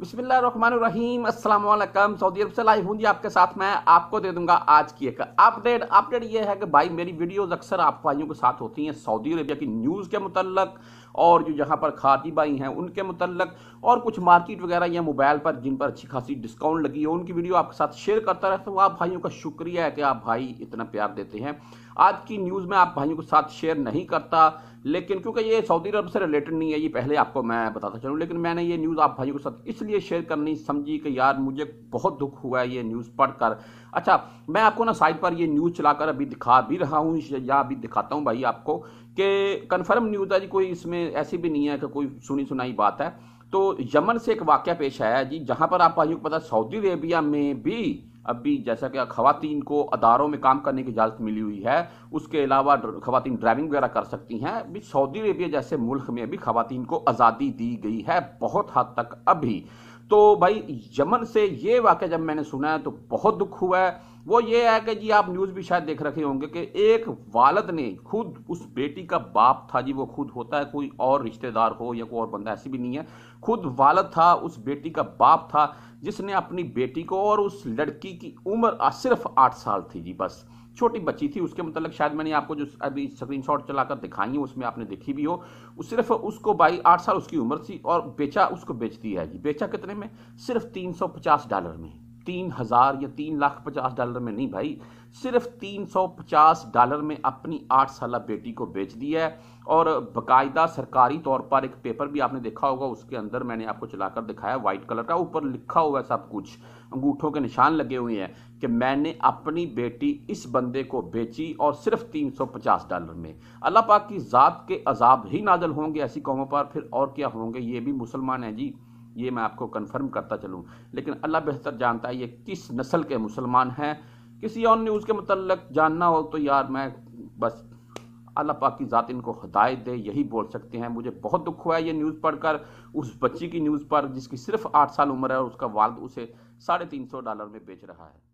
बिस्मिल्लाम Aslam Saudi अरब से live हूँ जी आपके साथ मैं आपको दे दूंगा आज की एक अपडेट अपडेट ये है कि भाई मेरी वीडियोस अक्सर आप भाइयों के साथ होती हैं सऊदी अरबिया की न्यूज़ के मुतलक और जो यहाँ पर खाती भाई हैं उनके मुतलक और कुछ मार्केट वगैरह या मोबाइल पर जिन पर अच्छी खासी डिस्काउंट लगी है उनकी वीडियो आपके साथ शेयर करता रहता हूँ आप भाइयों का शुक्रिया है कि आप भाई इतना प्यार देते हैं आज की न्यूज़ में आप भाइयों के साथ शेयर नहीं करता लेकिन क्योंकि ये सऊदी अरब से रिलेटेड नहीं है ये पहले आपको मैं बताता चलूँ लेकिन मैंने ये न्यूज़ आप भाइयों के साथ इसलिए शेयर करनी समझी कि यार मुझे बहुत दुख हुआ है ये न्यूज़ पढ़कर अच्छा मैं आपको ना साइट पर ये न्यूज़ चलाकर अभी दिखा भी रहा हूँ या अभी दिखाता हूँ भाई आपको कि कन्फर्म न्यूज़ है जी कोई इसमें ऐसी भी नहीं है कि कोई सुनी सुनाई बात है तो यमन से एक वाक्य पेश आया जी जहाँ पर आप भाइयों को पता सऊदी अरेबिया में भी अब भी जैसा कि खातन को अदारों में काम करने की इजाज़त मिली हुई है उसके अलावा खातन ड्राइविंग वगैरह कर सकती हैं अभी सऊदी अरेबिया जैसे मुल्क में भी खातन को आज़ादी दी गई है बहुत हद तक अभी तो भाई यमन से ये वाक्य जब मैंने सुना है तो बहुत दुख हुआ है वो ये है कि जी आप न्यूज़ भी शायद देख रखे होंगे कि एक वालद ने खुद उस बेटी का बाप था जी वो खुद होता है कोई और रिश्तेदार हो या कोई और बंदा ऐसी भी नहीं है खुद वालद था उस बेटी का बाप था जिसने अपनी बेटी को और उस लड़की की उम्र सिर्फ आठ साल थी जी बस छोटी बच्ची थी उसके मतलब शायद मैंने आपको जो अभी स्क्रीन शॉट चलाकर दिखाई है उसमें आपने देखी भी हो सिर्फ उसको भाई आठ साल उसकी उम्र थी और बेचा उसको बेचती है जी बेचा कितने में सिर्फ तीन सौ पचास डॉलर में तीन हज़ार या तीन लाख पचास डॉलर में नहीं भाई सिर्फ तीन सौ पचास डॉलर में अपनी आठ साल बेटी को बेच दिया है और बाकायदा सरकारी तौर पर एक पेपर भी आपने देखा होगा उसके अंदर मैंने आपको चलाकर दिखाया वाइट कलर का ऊपर लिखा हुआ है सब कुछ अंगूठों के निशान लगे हुए हैं कि मैंने अपनी बेटी इस बंदे को बेची और सिर्फ 350 डॉलर में अल्लाह पाक की ज़ात के अजाब ही नाजल होंगे ऐसी कौमों पर फिर और क्या होंगे ये भी मुसलमान हैं जी ये मैं आपको कन्फर्म करता चलूँ लेकिन अल्लाह बेहतर जानता है ये किस नस्ल के मुसलमान हैं किसी और न्यूज़ के मतलब जानना हो तो यार मैं बस अल्लाह पाक की ज़ात इनको हदायत दे यही बोल सकते हैं मुझे बहुत दुख हुआ है ये न्यूज़ पढ़कर उस बच्ची की न्यूज़ पर जिसकी सिर्फ आठ साल उम्र है और उसका वाल उसे साढ़े तीन सौ डॉलर में बेच रहा है